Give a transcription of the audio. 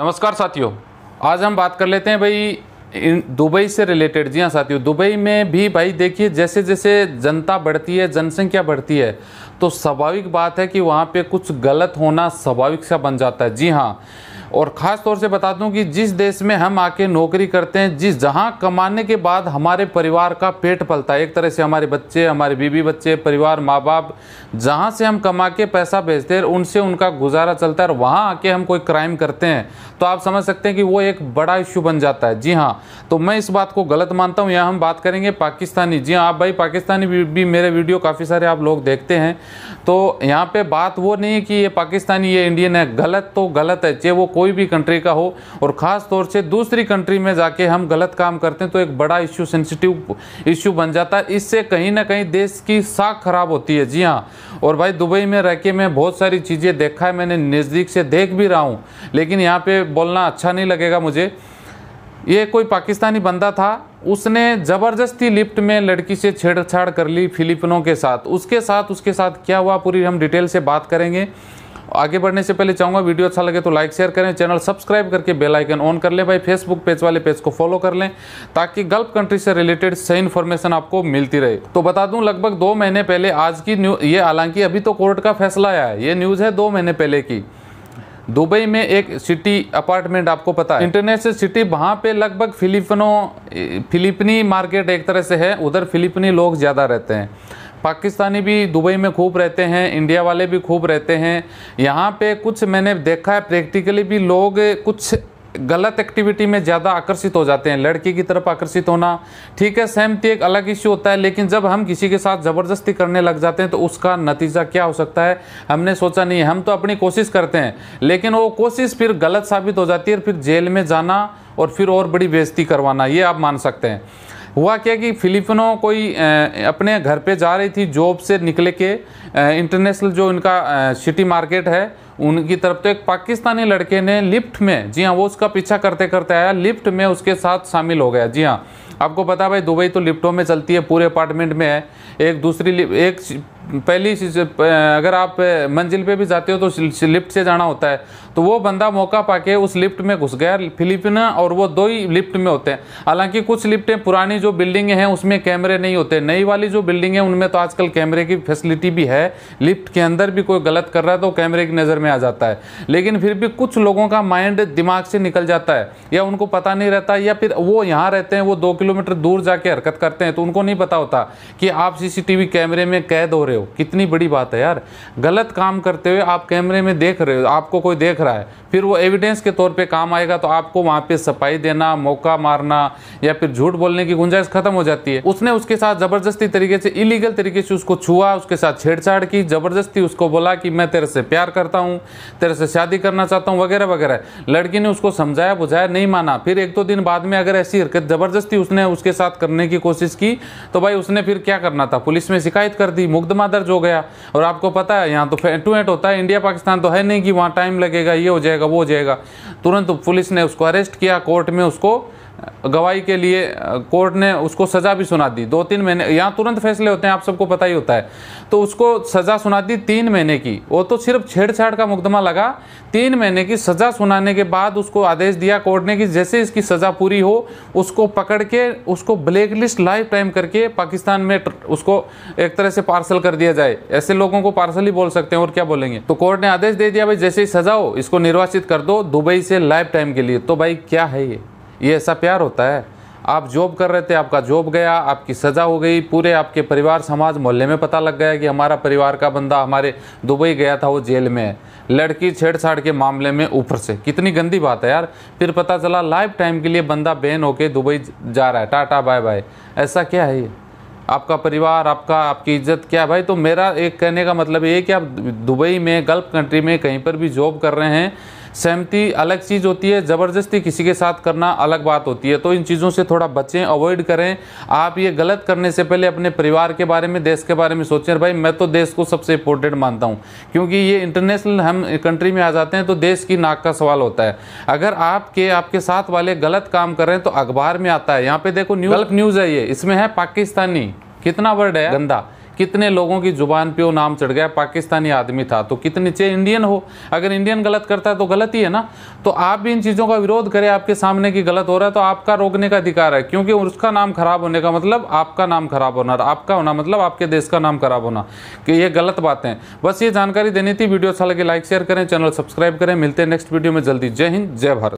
नमस्कार साथियों आज हम बात कर लेते हैं भाई दुबई से रिलेटेड जी हाँ साथियों दुबई में भी भाई देखिए जैसे जैसे जनता बढ़ती है जनसंख्या बढ़ती है तो स्वाभाविक बात है कि वहाँ पे कुछ गलत होना स्वाभाविक सा बन जाता है जी हाँ और ख़ास तौर से बता दूं कि जिस देश में हम आके नौकरी करते हैं जिस जहां कमाने के बाद हमारे परिवार का पेट पलता है एक तरह से हमारे बच्चे हमारे बीबी बच्चे परिवार माँ बाप जहां से हम कमा के पैसा भेजते हैं उनसे उनका गुजारा चलता है और वहाँ आके हम कोई क्राइम करते हैं तो आप समझ सकते हैं कि वो एक बड़ा इश्यू बन जाता है जी हाँ तो मैं इस बात को गलत मानता हूँ यहाँ हम बात करेंगे पाकिस्तानी जी हाँ आप भाई पाकिस्तानी भी मेरे वीडियो काफ़ी सारे आप लोग देखते हैं तो यहाँ पर बात वो नहीं है कि ये पाकिस्तानी ये इंडियन है गलत तो गलत है चाहे वो कोई कोई भी कंट्री का हो और ख़ास तौर से दूसरी कंट्री में जाके हम गलत काम करते हैं तो एक बड़ा इश्यू सेंसिटिव इश्यू बन जाता है इससे कहीं ना कहीं देश की साख खराब होती है जी हाँ और भाई दुबई में रह के मैं बहुत सारी चीज़ें देखा है मैंने नज़दीक से देख भी रहा हूँ लेकिन यहाँ पर बोलना अच्छा नहीं लगेगा मुझे ये कोई पाकिस्तानी बंदा था उसने ज़बरदस्ती लिफ्ट में लड़की से छेड़छाड़ कर ली फिलिपिनों के साथ उसके साथ उसके साथ क्या हुआ पूरी हम डिटेल से बात करेंगे आगे बढ़ने से पहले चाहूँगा वीडियो अच्छा लगे तो लाइक शेयर करें चैनल सब्सक्राइब करके बेल आइकन ऑन कर लें भाई फेसबुक पेज वाले पेज को फॉलो कर लें ताकि गल्फ कंट्री से रिलेटेड सही इन्फॉर्मेशन आपको मिलती रहे तो बता दूँ लगभग दो महीने पहले आज की न्यूज ये हालांकि अभी तो कोर्ट का फैसला आया है ये न्यूज़ है दो महीने पहले की दुबई में एक सिटी अपार्टमेंट आपको पता है इंटरनेशनल सिटी वहाँ पे लगभग फिलिपनो फिलिपनी मार्केट एक तरह से है उधर फिलिपनी लोग ज़्यादा रहते हैं पाकिस्तानी भी दुबई में खूब रहते हैं इंडिया वाले भी खूब रहते हैं यहाँ पे कुछ मैंने देखा है प्रैक्टिकली भी लोग कुछ गलत एक्टिविटी में ज़्यादा आकर्षित हो जाते हैं लड़की की तरफ आकर्षित होना ठीक है सहमति एक अलग इश्यू होता है लेकिन जब हम किसी के साथ ज़बरदस्ती करने लग जाते हैं तो उसका नतीजा क्या हो सकता है हमने सोचा नहीं हम तो अपनी कोशिश करते हैं लेकिन वो कोशिश फिर गलत साबित हो जाती है और फिर जेल में जाना और फिर और बड़ी बेजती करवाना ये आप मान सकते हैं हुआ क्या कि फिलिपिनो कोई अपने घर पे जा रही थी जॉब से निकले के इंटरनेशनल जो इनका सिटी मार्केट है उनकी तरफ तो एक पाकिस्तानी लड़के ने लिफ्ट में जी हाँ वो उसका पीछा करते करते आया लिफ्ट में उसके साथ शामिल हो गया जी हाँ आपको पता भाई दुबई तो लिफ्टों में चलती है पूरे अपार्टमेंट में है एक दूसरी एक पहली अगर आप मंजिल पे भी जाते हो तो लिफ्ट से जाना होता है तो वो बंदा मौका पाके उस लिफ्ट में घुस गया फिलिपिना और वो दो ही लिफ्ट में होते हैं हालांकि कुछ लिफ्टें पुरानी जो बिल्डिंग हैं उसमें कैमरे नहीं होते नई वाली जो बिल्डिंग है उनमें तो आजकल कैमरे की फैसिलिटी भी है लिफ्ट के अंदर भी कोई गलत कर रहा है तो कैमरे की नज़र में आ जाता है लेकिन फिर भी कुछ लोगों का माइंड दिमाग से निकल जाता है या उनको पता नहीं रहता या फिर वो यहाँ रहते हैं वो दो किलोमीटर दूर जाके हरकत करते हैं तो उनको नहीं पता होता कि आप सी कैमरे में कैद हो रहे रहे हो कितनी बड़ी बात है यार गलत काम करते हुए आप कैमरे में देख रहे हो आपको कोई देख रहा है फिर वो एविडेंस के तौर पे काम आएगा तो आपको वहाँ पे सफाई देना मौका मारना या फिर झूठ बोलने की गुंजाइश खत्म हो जाती है उसने उसके साथ ज़बरदस्ती तरीके से इलीगल तरीके से उसको छुआ उसके साथ छेड़छाड़ की ज़बरदस्ती उसको बोला कि मैं तेरे से प्यार करता हूँ तेरे से शादी करना चाहता हूँ वगैरह वगैरह लड़की ने उसको समझाया बुझाया नहीं माना फिर एक दो दिन बाद में अगर ऐसी हरकत ज़बरदस्ती उसने उसके साथ करने की कोशिश की तो भाई उसने फिर क्या करना था पुलिस में शिकायत कर दी मुकदमा मुकदमा दर्ज हो गया और आपको पता है यहाँ तो एट टू एट होता है इंडिया पाकिस्तान तो है नहीं कि वहाँ टाइम लगेगा ये हो जाएगा वो हो जाएगा तुरंत पुलिस ने उसको अरेस्ट किया कोर्ट में उसको गवाही के लिए कोर्ट ने उसको सज़ा भी सुना दी दो तीन महीने यहाँ तुरंत फैसले होते हैं आप सबको पता ही होता है तो उसको सज़ा सुना दी तीन महीने की वो तो सिर्फ छेड़छाड़ का मुकदमा लगा तीन महीने की सज़ा सुनाने के बाद उसको आदेश दिया कोर्ट ने कि जैसे इसकी सज़ा पूरी हो उसको पकड़ के उसको ब्लैक लिस्ट लाइफ टाइम करके पाकिस्तान में उसको एक तरह से पार्सल कर दिया जाए ऐसे लोगों को पार्सल ही बोल सकते हैं और क्या बोलेंगे तो कोर्ट ने आदेश दे दिया भाई जैसे ही सज़ा हो इसको निर्वाचित कर दो दुबई से लाइफ टाइम के लिए तो भाई क्या है ये ये ऐसा प्यार होता है आप जॉब कर रहे थे आपका जॉब गया आपकी सज़ा हो गई पूरे आपके परिवार समाज मोहल्ले में पता लग गया कि हमारा परिवार का बंदा हमारे दुबई गया था वो जेल में है लड़की छेड़छाड़ के मामले में ऊपर से कितनी गंदी बात है यार फिर पता चला लाइफ टाइम के लिए बंदा बैन होके दुबई जा रहा है टाटा बाय बाय ऐसा क्या है ये आपका परिवार आपका आपकी इज्जत क्या भाई तो मेरा एक कहने का मतलब ये कि आप दुबई में गल्फ कंट्री में कहीं पर भी जॉब कर रहे हैं सहमति अलग चीज़ होती है ज़बरदस्ती किसी के साथ करना अलग बात होती है तो इन चीज़ों से थोड़ा बचें अवॉइड करें आप ये गलत करने से पहले अपने परिवार के बारे में देश के बारे में सोचें भाई मैं तो देश को सबसे इम्पोर्टेंट मानता हूँ क्योंकि ये इंटरनेशनल हम कंट्री में आ जाते हैं तो देश की नाक का सवाल होता है अगर आपके आपके साथ वाले गलत काम कर रहे हैं तो अखबार में आता है यहाँ पे देखो न्यूज न्यूज़ है ये इसमें है पाकिस्तानी कितना वर्ड है गंदा कितने लोगों की ज़ुबान पे वो नाम चढ़ गया पाकिस्तानी आदमी था तो कितने चाहे इंडियन हो अगर इंडियन गलत करता है तो गलत ही है ना तो आप भी इन चीज़ों का विरोध करें आपके सामने की गलत हो रहा है तो आपका रोकने का अधिकार है क्योंकि उसका नाम खराब होने का मतलब आपका नाम खराब होना आपका होना मतलब आपके देश का नाम खराब होना कि ये गलत बातें बस ये जानकारी देनी थी वीडियो अच्छा लगे लाइक शेयर करें चैनल सब्सक्राइब करें मिलते हैं नेक्स्ट वीडियो में जल्दी जय हिंद जय भारत